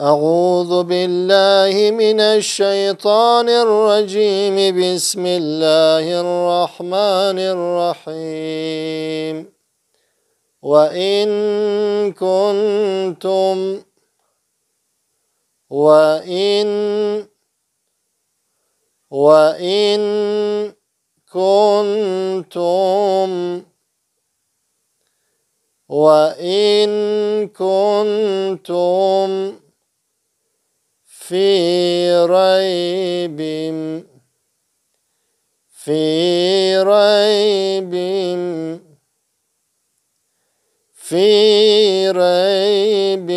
أعوذ بالله من الشيطان الرجيم بسم الله الرحمن الرحيم وإن كنتم وإن وإن كنتم وإن كنتم في ريب في ريب في ريب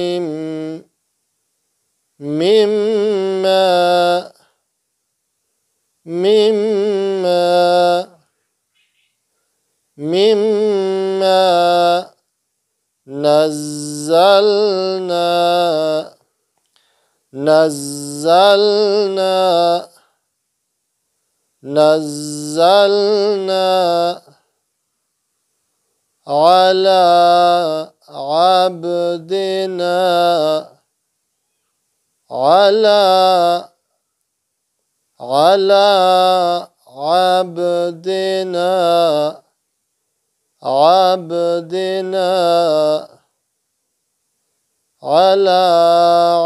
مما مما مما نزلنا نزلنا نزلنا على عبدنا على على عبدنا عبدنا على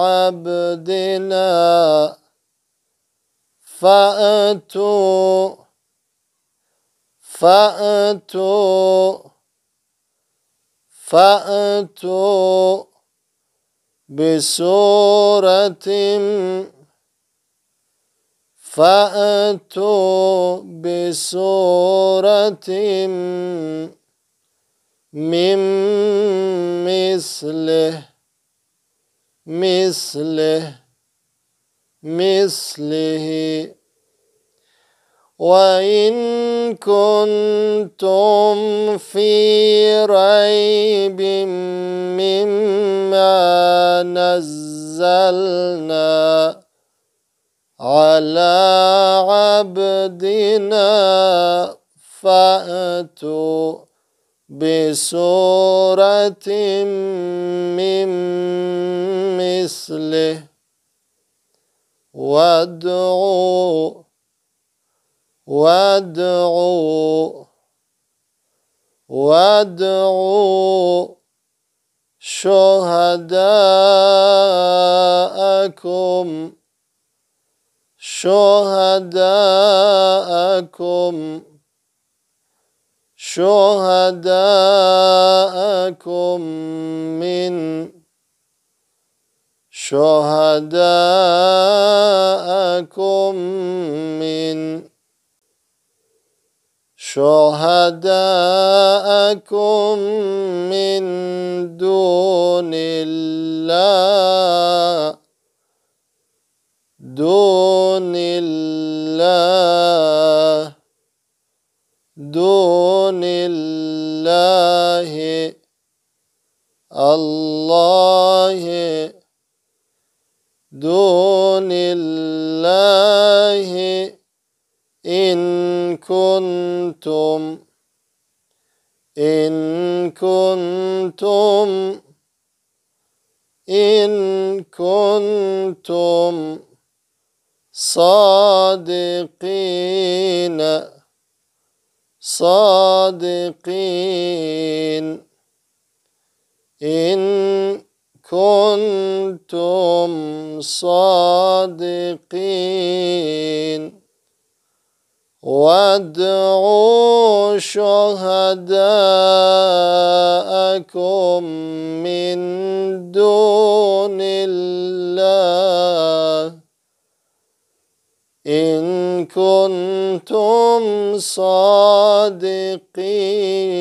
عبدنا فأتوا فأتوا فأتوا بسورة فأتوا بسورة من مثله مثله مثله وإن كنتم في ريب مما نزلنا على عبدنا فأتوا بسورة من مثله وادعوا وادعوا وادعوا شهداءكم شهداءكم شهداءكم من شهداءكم من شهداءكم من دون الله دون الله دون الله الله دون الله إن كنتم إن كنتم إن كنتم صادقين صادقين إن كنتم صادقين وادعوا شهداءكم من دون الله إن كنتم صادقين